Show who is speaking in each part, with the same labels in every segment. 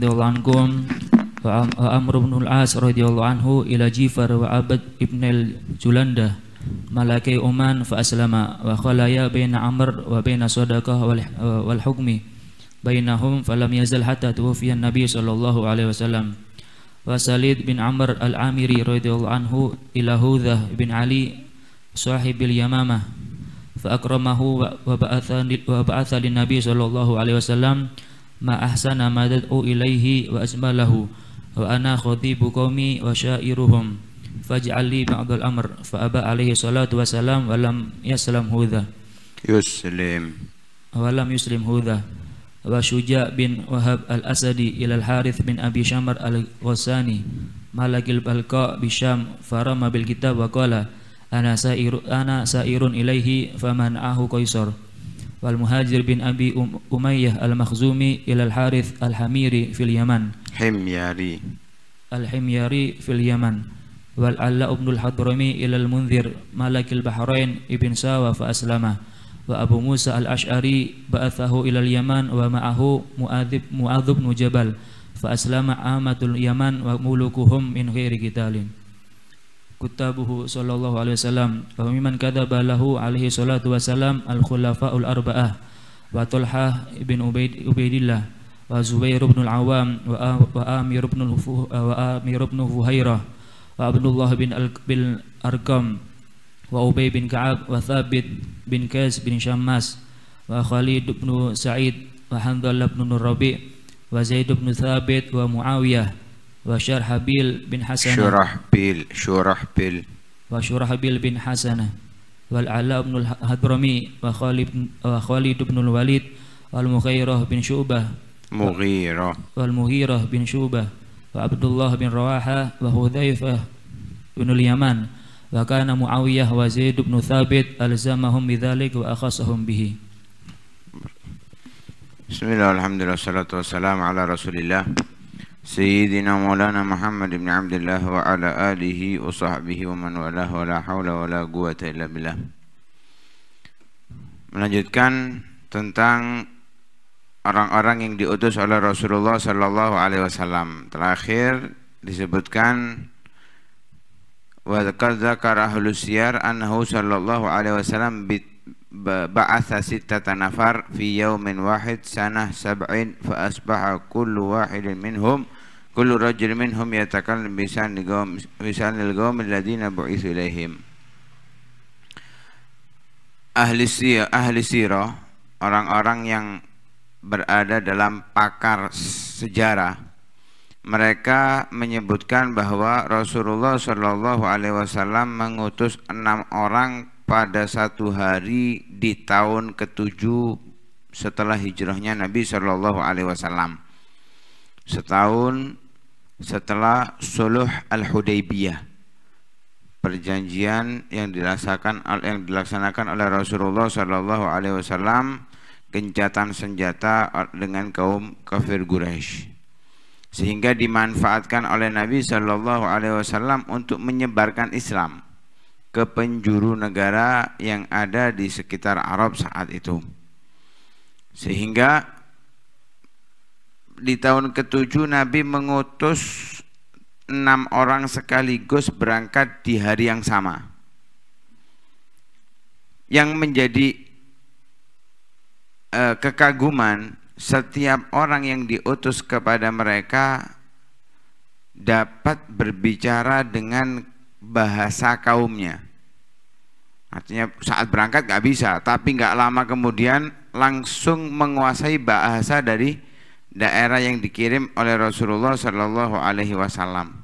Speaker 1: radhiyallahu anhum wa Amr bin al-As radhiyallahu anhu ila Jifar wa Abad ibn al-Julanda malakai Oman fa aslama wa khalaya baina Amr wa baina sadaqah wal hukmi bainahum falam yazal hatta tuwfiya nabi sallallahu alaihi wasallam wa Salid bin Amr al-Amiri radhiyallahu anhu ila Hudhah bin Ali sahibil Yamamah fa akramahu wa ba'atha lin-nabi sallallahu alaihi wasallam ma ahsana ma tad'u ilaihi wa asmalahu wa ana khatibu qaumi wa syairuhum faj'al ba'dal amr fa aba alaihi salatu wa salam wa lam yaslam hudha
Speaker 2: yuslim
Speaker 1: wa lam yuslim hudha wa syuja bin wahab al-asadi ila al-harith bin abi syamar al-ghasani malakil balqa bisyam farama bil kitab wa qala ana sairu ana sairun ilaihi faman ahu qaisar والمهاجر بن أبي أمية المخزومي إلى الحارث الحميري في اليمن
Speaker 2: حمياري
Speaker 1: الحمياري في اليمن والعلاء بن الحضرمي إلى المنذر ملك البحرين ابن ساوى فأسلمه وأبو موسى الأشعري بعثه إلى اليمن ومعه مؤذب بن جبل فأسلم عامة اليمن وملوكهم من غير قتال kutabuhu sallallahu alaihi wasallam wa mimman kadzaba lahu alaihi salatu wasallam al khulafaul arba'ah wa Talhah ibn Ubaid, Ubaidillah wa Zubair ibn al-Awam wa Amir ibn wa Amir ibn Fuhairah wa Abdullah bin al bin Arkam wa Ubay bin Ka'ab wa Thabit bin Qais bin Syammas wa Khalid ibn Sa'id wa Handhalah ibn Rabi' wa Zaid ibn Thabit wa Muawiyah وشرحبيل بن حسن
Speaker 2: شرحبيل شرحبيل
Speaker 1: وشرحبيل بن حسن والعلاء بن الهضرمي وخالد وخالد بن الوليد والمغيرة بن شعبة
Speaker 2: مغيرة
Speaker 1: والمغيرة بن شعبة وعبد الله بن رواحة وهذيفة بن اليمان وكان معاوية وزيد بن ثابت ألزمهم بذلك وأخصهم به
Speaker 2: بسم الله والحمد لله والصلاة والسلام على رسول الله سيدنا مولانا محمد بن عبد الله وعلى آله وصحبه ومن والاه ولا حول ولا قوة إلا بالله melanjutkan tentang orang-orang yang diutus oleh Rasulullah Sallallahu Alaihi Wasallam terakhir disebutkan wa zakara ahlus siyar annahu sallallahu alaihi wasallam bit ba'atha sittata nafar fi yaumin wahid sanah sab'in fa asbaha kullu wahidin minhum kullu rajul minhum yatakal bisan liqaum bisan liqaum alladziina bu'itsu ilaihim ahli sirah ahli sirah orang-orang yang berada dalam pakar sejarah mereka menyebutkan bahwa Rasulullah Shallallahu Alaihi Wasallam mengutus enam orang pada satu hari di tahun ketujuh setelah hijrahnya Nabi Shallallahu Alaihi Wasallam setahun setelah Suluh Al Hudaybiyah perjanjian yang dilaksanakan yang dilaksanakan oleh Rasulullah Shallallahu Alaihi Wasallam gencatan senjata dengan kaum kafir Quraisy sehingga dimanfaatkan oleh Nabi Shallallahu Alaihi Wasallam untuk menyebarkan Islam ke penjuru negara yang ada di sekitar Arab saat itu. Sehingga di tahun ketujuh Nabi mengutus enam orang sekaligus berangkat di hari yang sama. Yang menjadi e, kekaguman setiap orang yang diutus kepada mereka dapat berbicara dengan bahasa kaumnya. Artinya saat berangkat nggak bisa, tapi nggak lama kemudian langsung menguasai bahasa dari daerah yang dikirim oleh Rasulullah Shallallahu Alaihi Wasallam.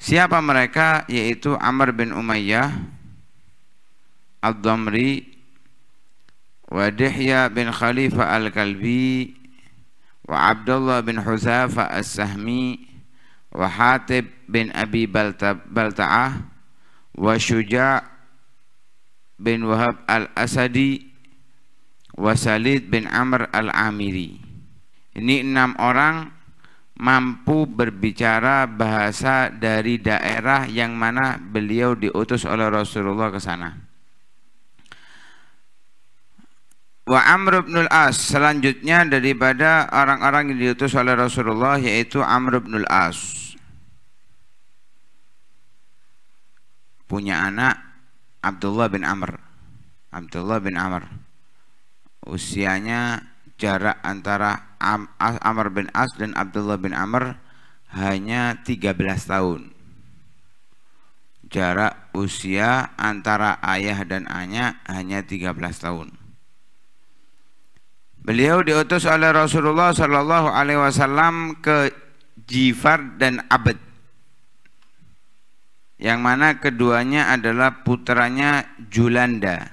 Speaker 2: Siapa mereka? Yaitu Amr bin Umayyah, Ad-Damri, bin Khalifah Al-Kalbi, wa Abdullah bin Huzafa As-Sahmi, wa Hatib bin Abi Balta'ah wa Syuja' bin Wahab al-Asadi wa Salid bin Amr al-Amiri ini enam orang mampu berbicara bahasa dari daerah yang mana beliau diutus oleh Rasulullah ke sana. Wa Amr bin Al-As selanjutnya daripada orang-orang yang diutus oleh Rasulullah yaitu Amr bin Al-As. punya anak Abdullah bin Amr. Abdullah bin Amr. Usianya jarak antara Am Amr bin As dan Abdullah bin Amr hanya 13 tahun. Jarak usia antara ayah dan anak hanya 13 tahun. Beliau diutus oleh Rasulullah Shallallahu Alaihi Wasallam ke Jifar dan Abad yang mana keduanya adalah putranya Julanda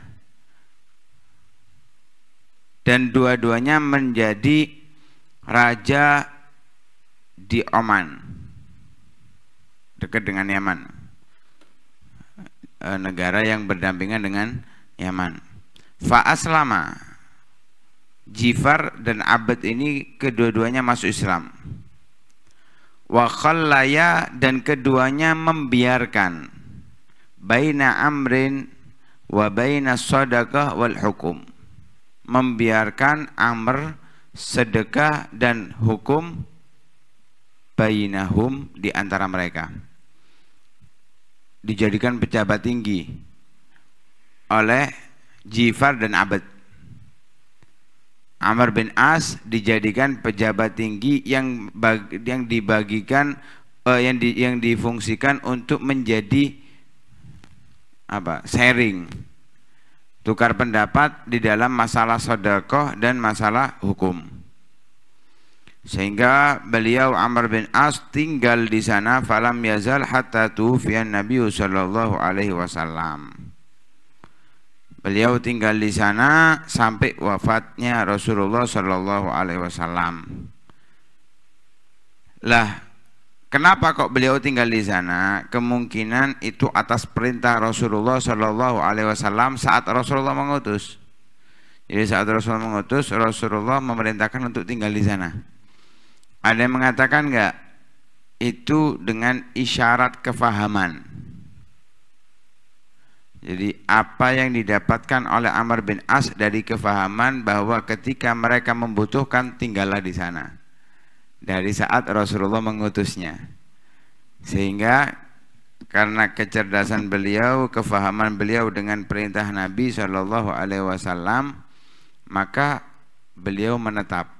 Speaker 2: dan dua-duanya menjadi raja di Oman dekat dengan Yaman eh, negara yang berdampingan dengan Yaman Fa'aslama Jifar dan Abad ini kedua-duanya masuk Islam wa dan keduanya membiarkan baina amrin wa baina sadaqah wal hukum membiarkan amr sedekah dan hukum bainahum di antara mereka dijadikan pejabat tinggi oleh Jifar dan Abad Amr bin As dijadikan pejabat tinggi yang bagi, yang dibagikan uh, yang di, yang difungsikan untuk menjadi apa sharing tukar pendapat di dalam masalah sodakoh dan masalah hukum sehingga beliau Amr bin As tinggal di sana falam yazal hatta tufiyan Nabi sallallahu alaihi wasallam Beliau tinggal di sana sampai wafatnya Rasulullah Shallallahu Alaihi Wasallam. Lah, kenapa kok beliau tinggal di sana? Kemungkinan itu atas perintah Rasulullah Shallallahu Alaihi Wasallam saat Rasulullah mengutus. Jadi saat Rasulullah mengutus, Rasulullah memerintahkan untuk tinggal di sana. Ada yang mengatakan nggak? Itu dengan isyarat kefahaman jadi apa yang didapatkan oleh Amr bin As dari kefahaman bahwa ketika mereka membutuhkan tinggallah di sana. Dari saat Rasulullah mengutusnya. Sehingga karena kecerdasan beliau, kefahaman beliau dengan perintah Nabi Shallallahu alaihi wasallam, maka beliau menetap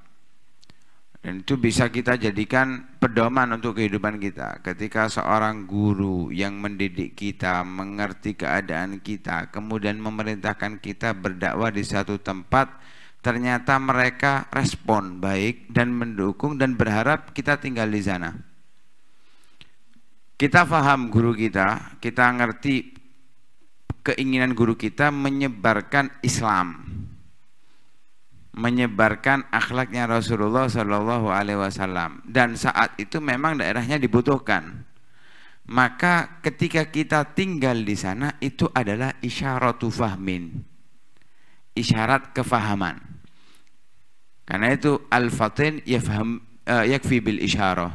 Speaker 2: dan itu bisa kita jadikan pedoman untuk kehidupan kita. Ketika seorang guru yang mendidik kita, mengerti keadaan kita, kemudian memerintahkan kita berdakwah di satu tempat, ternyata mereka respon baik dan mendukung dan berharap kita tinggal di sana. Kita faham guru kita, kita ngerti keinginan guru kita menyebarkan Islam menyebarkan akhlaknya Rasulullah Shallallahu Alaihi Wasallam dan saat itu memang daerahnya dibutuhkan maka ketika kita tinggal di sana itu adalah isyaratu fahmin isyarat kefahaman karena itu al-fatin yafham uh, yakfi bil isyarah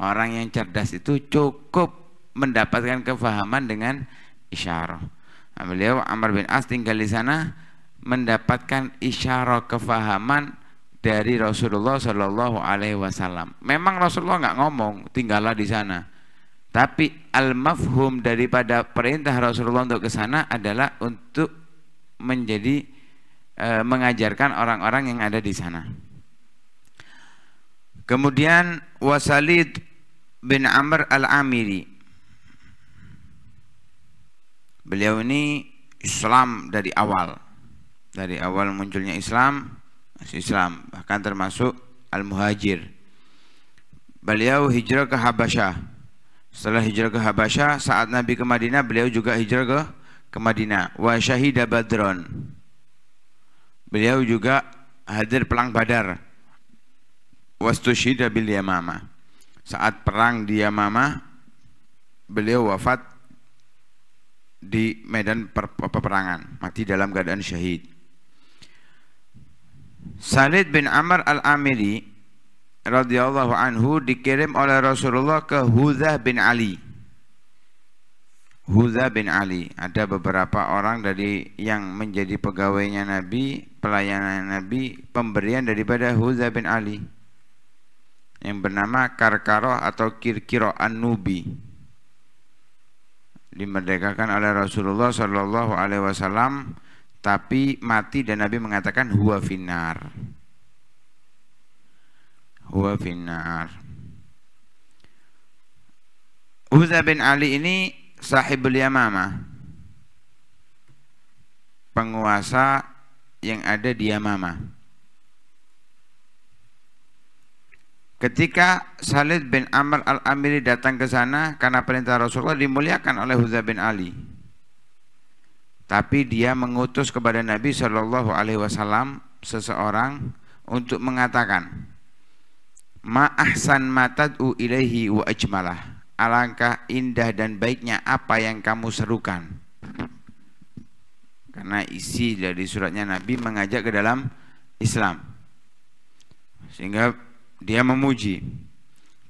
Speaker 2: orang yang cerdas itu cukup mendapatkan kefahaman dengan isyarah nah, beliau Amr bin As tinggal di sana mendapatkan isyarat kefahaman dari Rasulullah Shallallahu Alaihi Wasallam. Memang Rasulullah nggak ngomong, tinggallah di sana. Tapi al-mafhum daripada perintah Rasulullah untuk ke sana adalah untuk menjadi e, mengajarkan orang-orang yang ada di sana. Kemudian Wasalid bin Amr al-Amiri. Beliau ini Islam dari awal dari awal munculnya Islam masih Islam bahkan termasuk al-muhajir beliau hijrah ke Habasyah setelah hijrah ke Habasyah saat Nabi ke Madinah beliau juga hijrah ke ke Madinah wa syahida badron beliau juga hadir pelang badar wastushida bil yamama saat perang di Yamama beliau wafat di medan peperangan mati dalam keadaan syahid Salid bin Amr al-Amiri radhiyallahu anhu dikirim oleh Rasulullah ke Hudzah bin Ali. Hudzah bin Ali. Ada beberapa orang dari yang menjadi pegawainya Nabi, pelayanan Nabi, pemberian daripada Hudzah bin Ali yang bernama Karkaroh atau Kirkiro An-Nubi dimerdekakan oleh Rasulullah Shallallahu Alaihi Wasallam tapi mati dan Nabi mengatakan huwa finar huwa finar Uza bin Ali ini sahib Yamama penguasa yang ada di Yamama Ketika Salid bin Amr al-Amiri datang ke sana karena perintah Rasulullah dimuliakan oleh Huza bin Ali tapi dia mengutus kepada Nabi Shallallahu Alaihi Wasallam seseorang untuk mengatakan ma'ahsan matad'u ilahi wa ajmalah alangkah indah dan baiknya apa yang kamu serukan karena isi dari suratnya Nabi mengajak ke dalam Islam sehingga dia memuji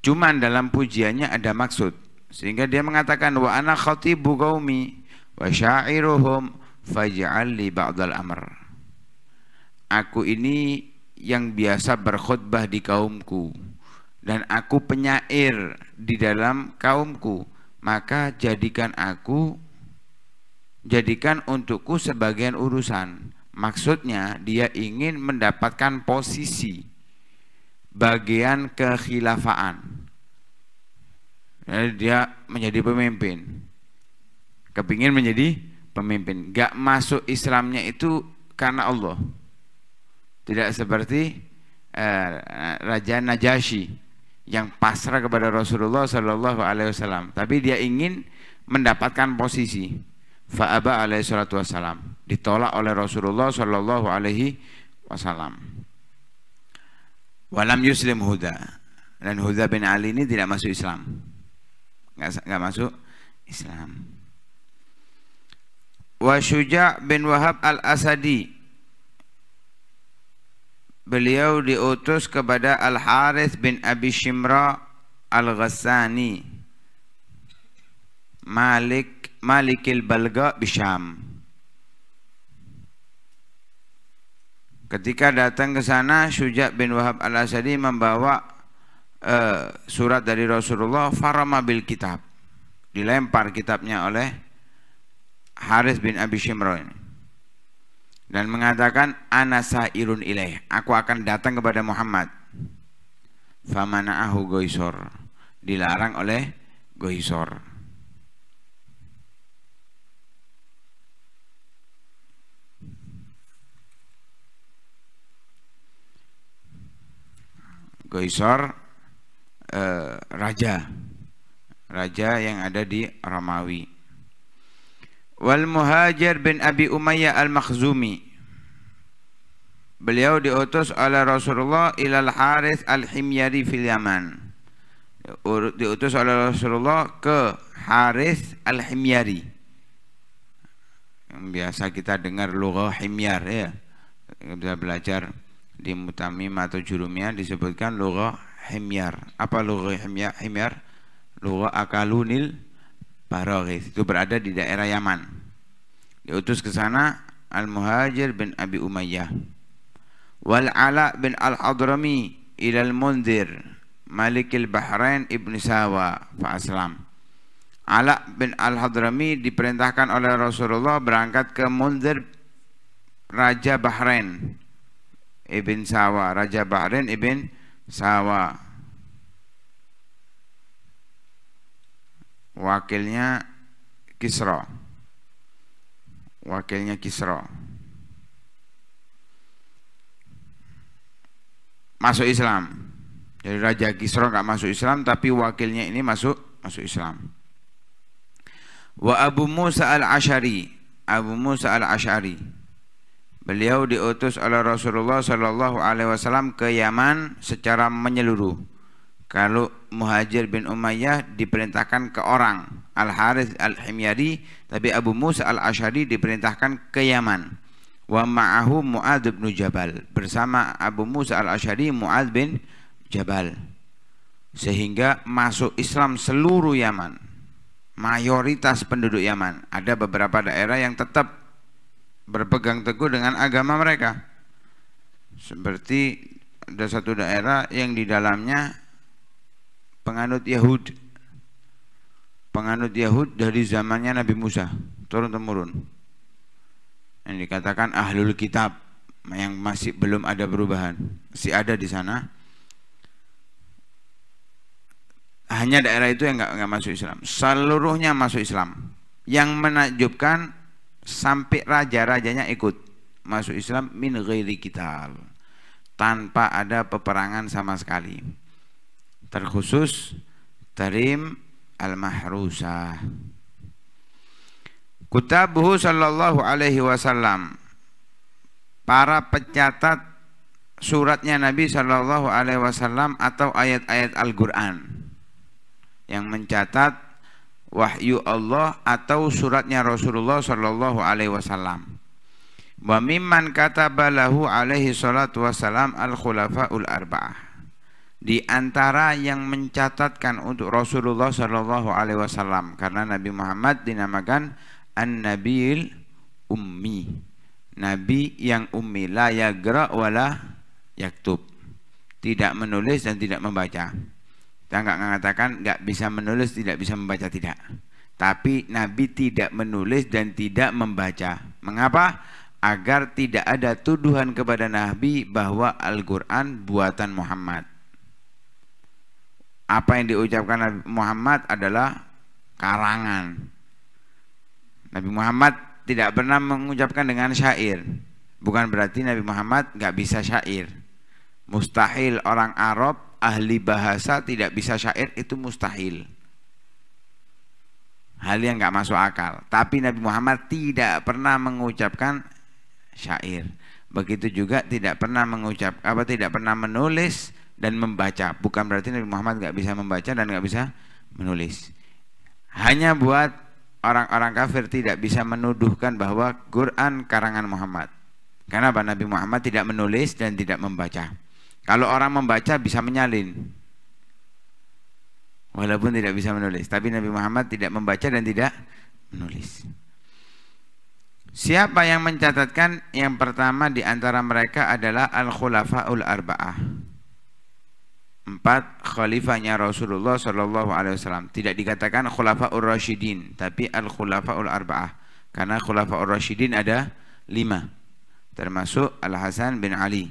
Speaker 2: cuman dalam pujiannya ada maksud sehingga dia mengatakan wa ana khatibu qaumi wa syairuhum faj'al li ba'dal amr aku ini yang biasa berkhutbah di kaumku dan aku penyair di dalam kaumku maka jadikan aku jadikan untukku sebagian urusan maksudnya dia ingin mendapatkan posisi bagian kekhilafaan dia menjadi pemimpin kepingin menjadi pemimpin gak masuk Islamnya itu karena Allah tidak seperti eh, Raja Najasyi yang pasrah kepada Rasulullah Shallallahu Alaihi Wasallam tapi dia ingin mendapatkan posisi fa'aba alaihi salatu ditolak oleh Rasulullah Shallallahu Alaihi Wasallam walam yuslim Huda dan Huda bin Ali ini tidak masuk Islam nggak, masuk Islam wa Syuja bin Wahab al-Asadi beliau diutus kepada Al-Harith bin Abi Shimra Al-Ghassani Malik Malikil Balga Bisham Ketika datang ke sana Syuja bin Wahab Al-Asadi membawa uh, surat dari Rasulullah farama bil kitab dilempar kitabnya oleh Haris bin Abi Shimro dan mengatakan Anasa irun ilaih aku akan datang kepada Muhammad famana'ahu goisor dilarang oleh goisor goisor eh, raja raja yang ada di Romawi wal Muhajir bin Abi Umayyah al-Makhzumi. Beliau diutus oleh Rasulullah ilal Harith al-Himyari fil Yaman. Diutus oleh Rasulullah ke Harith al-Himyari. Yang biasa kita dengar lughah himyar ya. Kita belajar di Mutamim atau Jurumiyah disebutkan lughah himyar. Apa lughah himyar? Himyar lughah akalunil Bahraghis itu berada di daerah Yaman. Diutus ke sana Al-Muhajir bin Abi Umayyah. Wal Ala bin Al-Hadrami ila Al-Munzir Malik Al-Bahrain Ibn Sawa fa aslam. Ala bin Al-Hadrami diperintahkan oleh Rasulullah berangkat ke Munzir Raja Bahrain Ibn Sawa Raja Bahrain Ibn Sawa wakilnya Kisra wakilnya Kisra masuk Islam jadi Raja Kisra nggak masuk Islam tapi wakilnya ini masuk masuk Islam wa Abu Musa al-Ashari Abu Musa al-Ashari beliau diutus oleh Rasulullah Shallallahu Alaihi Wasallam ke Yaman secara menyeluruh kalau Muhajir bin Umayyah diperintahkan ke orang Al Haris Al Himyari, tapi Abu Musa Al Ashari diperintahkan ke Yaman. Wa ma'ahu Mu'adz bin Jabal. Bersama Abu Musa Al Ashari Mu'adz bin Jabal. Sehingga masuk Islam seluruh Yaman. Mayoritas penduduk Yaman. Ada beberapa daerah yang tetap berpegang teguh dengan agama mereka. Seperti ada satu daerah yang di dalamnya penganut Yahud penganut Yahud dari zamannya Nabi Musa turun temurun yang dikatakan ahlul kitab yang masih belum ada perubahan masih ada di sana hanya daerah itu yang nggak masuk Islam seluruhnya masuk Islam yang menakjubkan sampai raja-rajanya ikut masuk Islam min ghairi kital tanpa ada peperangan sama sekali terkhusus tarim al mahrusa kutabuhu sallallahu alaihi wasallam para pencatat suratnya Nabi sallallahu alaihi wasallam atau ayat-ayat Al-Qur'an yang mencatat wahyu Allah atau suratnya Rasulullah sallallahu alaihi wasallam wa mimman katabalahu alaihi salatu wasalam al-khulafaul arba'ah di antara yang mencatatkan untuk Rasulullah Shallallahu Alaihi Wasallam karena Nabi Muhammad dinamakan an Nabil Ummi Nabi yang ummi la yagra wala yaktub tidak menulis dan tidak membaca kita nggak mengatakan nggak bisa menulis tidak bisa membaca tidak tapi Nabi tidak menulis dan tidak membaca mengapa agar tidak ada tuduhan kepada Nabi bahwa Al-Quran buatan Muhammad apa yang diucapkan Nabi Muhammad adalah karangan. Nabi Muhammad tidak pernah mengucapkan dengan syair. Bukan berarti Nabi Muhammad nggak bisa syair. Mustahil orang Arab ahli bahasa tidak bisa syair itu mustahil. Hal yang nggak masuk akal. Tapi Nabi Muhammad tidak pernah mengucapkan syair. Begitu juga tidak pernah mengucap apa tidak pernah menulis dan membaca. Bukan berarti Nabi Muhammad nggak bisa membaca dan nggak bisa menulis. Hanya buat orang-orang kafir tidak bisa menuduhkan bahwa Quran karangan Muhammad. Karena apa? Nabi Muhammad tidak menulis dan tidak membaca. Kalau orang membaca bisa menyalin. Walaupun tidak bisa menulis, tapi Nabi Muhammad tidak membaca dan tidak menulis. Siapa yang mencatatkan? Yang pertama di antara mereka adalah al-khulafaul arba'ah empat khalifahnya Rasulullah Shallallahu Alaihi Wasallam tidak dikatakan khulafaur rasyidin tapi al khulafaul arba'ah karena khulafaur rasyidin ada lima termasuk al Hasan bin Ali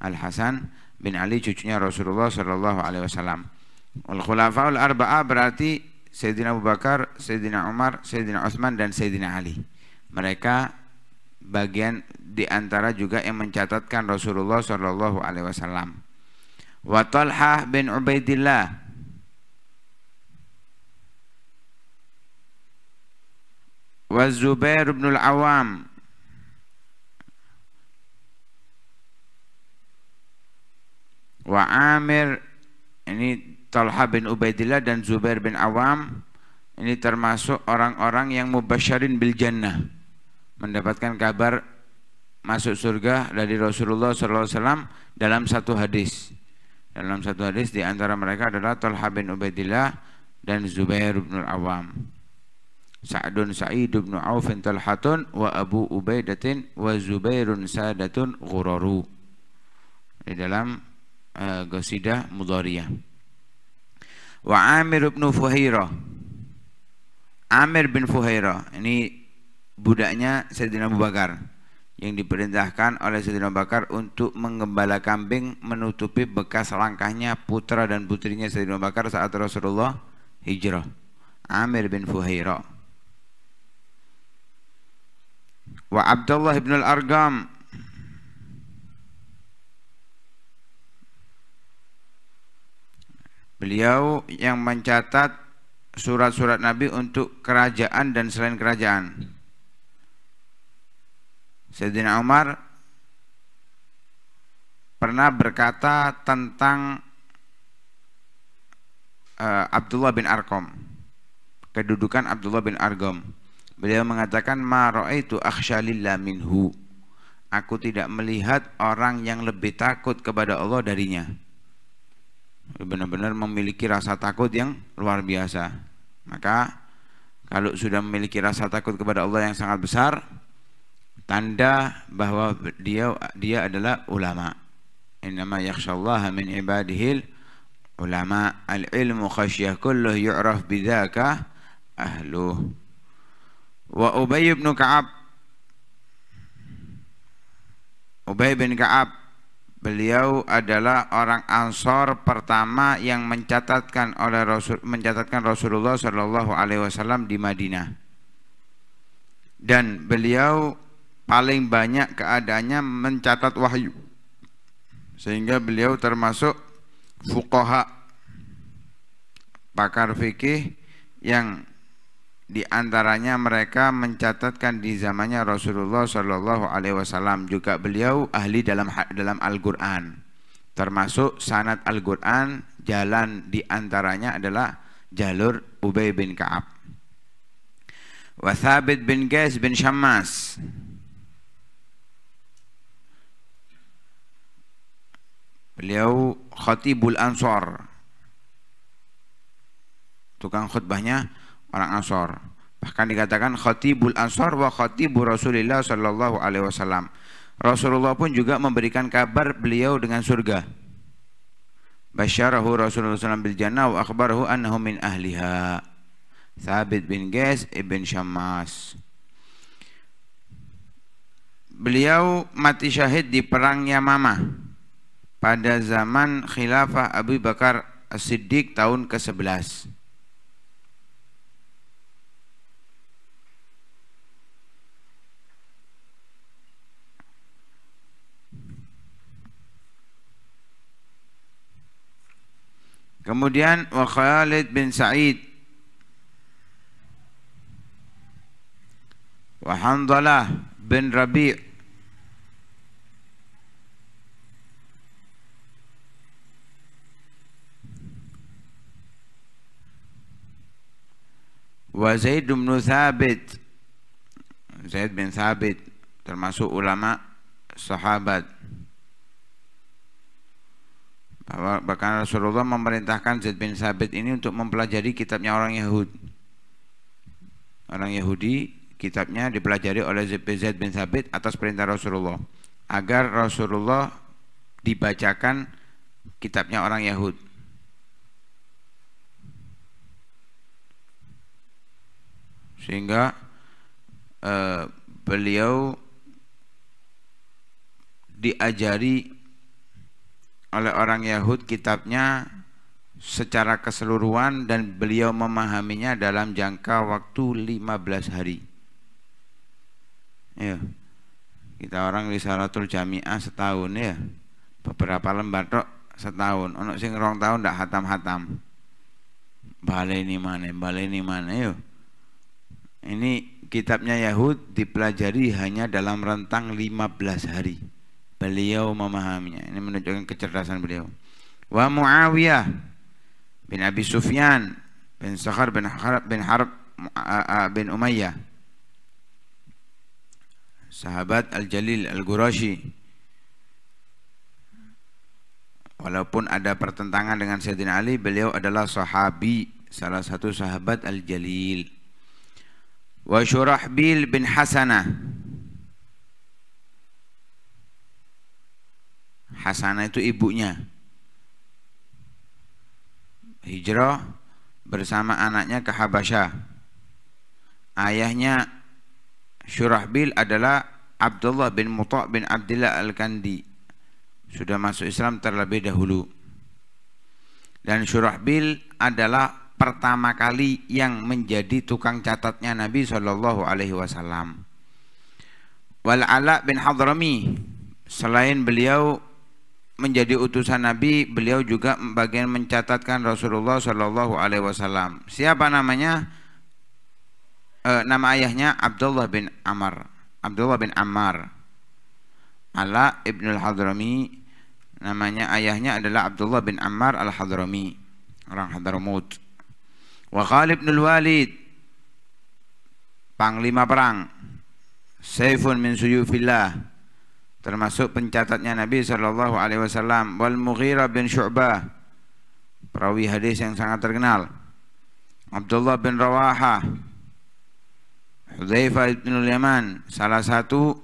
Speaker 2: al Hasan bin Ali cucunya Rasulullah Shallallahu Alaihi Wasallam al khulafaul arba'ah berarti Sayyidina Abu Bakar Sayyidina Umar Sayyidina Osman dan Sayyidina Ali mereka bagian diantara juga yang mencatatkan Rasulullah Shallallahu Alaihi Wasallam wa Talha bin Ubaidillah wa Zubair bin Al-Awam wa Amir ini Talha bin Ubaidillah dan Zubair bin Awam ini termasuk orang-orang yang mubasyarin bil jannah mendapatkan kabar masuk surga dari Rasulullah SAW dalam satu hadis dalam satu hadis di antara mereka adalah Talha bin Ubaidillah dan Zubair bin Awam. Sa'dun Sa'id bin bin Talhatun wa Abu Ubaidatin wa Zubairun Sadatun Ghuraru. Di dalam uh, Qasidah Mudhariyah. Wa Amir bin Fuhaira. Amir bin Fuhaira Ini budaknya Sayyidina Abu Bakar yang diperintahkan oleh Sayyidina Bakar untuk menggembala kambing menutupi bekas langkahnya putra dan putrinya Sayyidina Bakar saat Rasulullah hijrah Amir bin Fuhaira wa Abdullah bin Al-Argam beliau yang mencatat surat-surat Nabi untuk kerajaan dan selain kerajaan Sayyidina Umar pernah berkata tentang uh, Abdullah bin Arkom kedudukan Abdullah bin Arkom beliau mengatakan ma raaitu minhu aku tidak melihat orang yang lebih takut kepada Allah darinya benar-benar memiliki rasa takut yang luar biasa maka kalau sudah memiliki rasa takut kepada Allah yang sangat besar tanda bahwa dia dia adalah ulama. Innama yakhshallaha min ibadihil ulama. Al-ilmu khasyah kulluh yu'raf bidhaka ahluh. Wa Ubay ibn Ka'ab Ubay bin Ka'ab beliau adalah orang Ansor pertama yang mencatatkan oleh Rasul mencatatkan Rasulullah Shallallahu alaihi wasallam di Madinah. Dan beliau paling banyak keadaannya mencatat wahyu sehingga beliau termasuk fukoha pakar fikih yang diantaranya mereka mencatatkan di zamannya Rasulullah Shallallahu Alaihi Wasallam juga beliau ahli dalam dalam Al-Quran termasuk sanad Al-Quran jalan diantaranya adalah jalur Ubay bin Kaab Wathabit bin Gais bin Shammas Beliau khatibul ansor. Tukang khutbahnya orang ansor. Bahkan dikatakan khatibul ansor wa khatibu rasulillah sallallahu alaihi wasallam. Rasulullah pun juga memberikan kabar beliau dengan surga. Basyarahu Rasulullah SAW bil jannah wa akhbarahu annahu min ahliha. Thabit bin ges ibn Shammas Beliau mati syahid di perang Yamamah pada zaman khilafah Abu Bakar As-Siddiq tahun ke-11. Kemudian wa Khalid bin Sa'id wa Handalah bin Rabi' wa Zaid bin Thabit Zaid bin Thabit termasuk ulama sahabat bahkan Rasulullah memerintahkan Zaid bin Thabit ini untuk mempelajari kitabnya orang Yahud orang Yahudi kitabnya dipelajari oleh Zaid bin Thabit atas perintah Rasulullah agar Rasulullah dibacakan kitabnya orang Yahudi. sehingga eh, beliau diajari oleh orang Yahud kitabnya secara keseluruhan dan beliau memahaminya dalam jangka waktu 15 hari. Ya. Kita orang Risalatul Jami'ah setahun ya. Beberapa lembar tok setahun. Ono sing rong tahun ndak hatam-hatam. balai Baleni mana, balai baleni mana yo. Ini kitabnya Yahud dipelajari hanya dalam rentang 15 hari. Beliau memahaminya. Ini menunjukkan kecerdasan beliau. Wa Muawiyah bin Abi Sufyan bin Sakhar bin Harb bin Harb bin Umayyah. Sahabat Al-Jalil Al-Qurashi. Walaupun ada pertentangan dengan Sayyidina Ali, beliau adalah sahabi, salah satu sahabat Al-Jalil wa Syurahbil bin Hasanah Hasanah itu ibunya hijrah bersama anaknya ke Habasyah ayahnya Syurahbil adalah Abdullah bin Muta' bin Abdullah Al-Kandi sudah masuk Islam terlebih dahulu dan Syurahbil adalah pertama kali yang menjadi tukang catatnya Nabi Shallallahu Alaihi Wasallam. Wal Ala bin Hadrami selain beliau menjadi utusan Nabi, beliau juga bagian mencatatkan Rasulullah Shallallahu Alaihi Wasallam. Siapa namanya? E, nama ayahnya Abdullah bin Amar. Abdullah bin Ammar. Ala ibnul Hadrami. Namanya ayahnya adalah Abdullah bin Ammar al Hadrami, orang Hadramut. Wa Khalid bin Walid panglima perang Saifun min suyufillah termasuk pencatatnya Nabi sallallahu alaihi wasallam wal Mughirah bin Syu'bah perawi hadis yang sangat terkenal Abdullah bin Rawaha Hudzaifah bin Yaman salah satu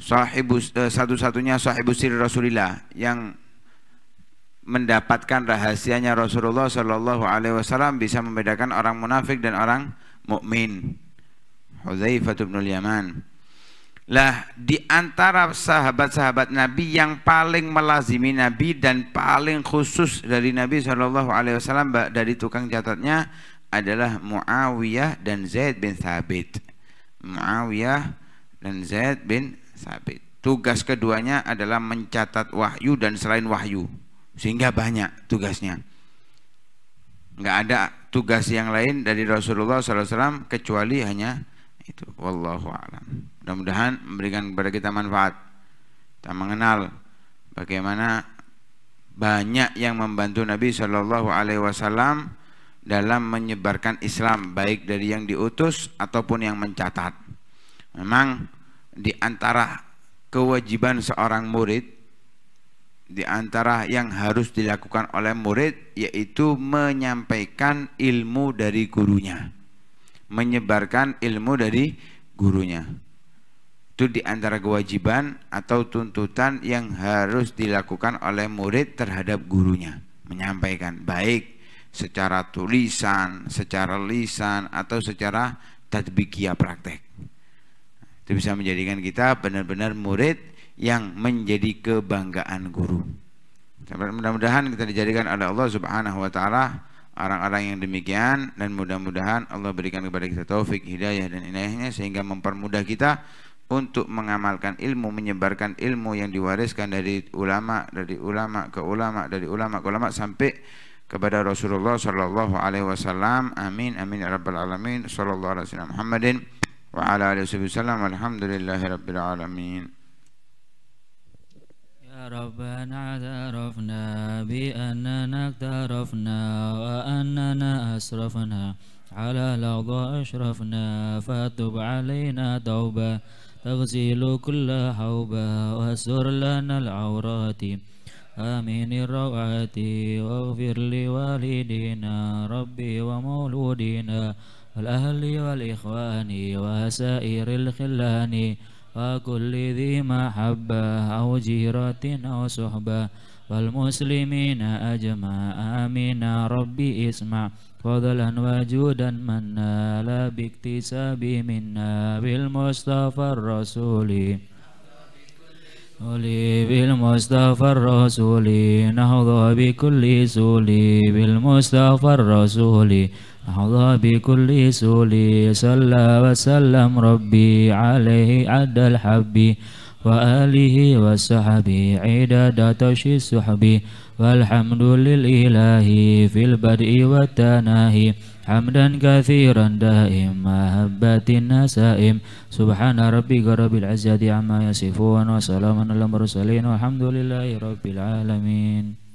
Speaker 2: sahibus eh, satu-satunya sahibus sir Rasulillah yang mendapatkan rahasianya Rasulullah Shallallahu Alaihi Wasallam bisa membedakan orang munafik dan orang mukmin. Hudzaifah bin Yaman. Lah di antara sahabat-sahabat Nabi yang paling melazimi Nabi dan paling khusus dari Nabi Shallallahu Alaihi Wasallam dari tukang catatnya adalah Muawiyah dan Zaid bin Thabit. Muawiyah dan Zaid bin Thabit. Tugas keduanya adalah mencatat wahyu dan selain wahyu. Sehingga banyak tugasnya. Nggak ada tugas yang lain dari Rasulullah SAW kecuali hanya itu. Wallahu a'lam. Mudah-mudahan memberikan kepada kita manfaat. Kita mengenal bagaimana banyak yang membantu Nabi Shallallahu Alaihi Wasallam dalam menyebarkan Islam baik dari yang diutus ataupun yang mencatat. Memang di antara kewajiban seorang murid di antara yang harus dilakukan oleh murid yaitu menyampaikan ilmu dari gurunya menyebarkan ilmu dari gurunya itu di antara kewajiban atau tuntutan yang harus dilakukan oleh murid terhadap gurunya menyampaikan baik secara tulisan, secara lisan atau secara tadbikia praktek itu bisa menjadikan kita benar-benar murid yang menjadi kebanggaan guru. Mudah-mudahan kita dijadikan oleh Allah Subhanahu wa taala orang-orang yang demikian dan mudah-mudahan Allah berikan kepada kita taufik, hidayah dan inayahnya sehingga mempermudah kita untuk mengamalkan ilmu, menyebarkan ilmu yang diwariskan dari ulama, dari ulama ke ulama, dari ulama ke ulama sampai kepada Rasulullah sallallahu alaihi wasallam. Amin amin ya rabbal alamin. Sallallahu alaihi wasallam Muhammadin wa ala alihi wasallam. Alhamdulillahirabbil alamin.
Speaker 1: ربنا اعترفنا بأننا اقترفنا وأننا أسرفنا على الأرض أشرفنا فتب علينا توبة تغسل كل حوبة واستر لنا العورات آمين الروعات واغفر لوالدينا ربي ومولودينا والأهل والإخوان وسائر الخلان وكل ذي محبة أو جيرة أو صحبة والمسلمين أجمع آمين ربي اسمع فضلا وجودا من نال باكتساب منا بالمصطفى الرسول ولي بالمصطفى الرسول نهض بكل سولي بالمصطفى الرسول أحظى بكل سولي صلى وسلم ربي عليه عد الحب وآله وصحبه عداد تشي السحب والحمد للإله في البدء والتناهي حمدا كثيرا دائم محبة النسائم سبحان ربي رب العزة عما يصفون وسلام على المرسلين والحمد لله رب العالمين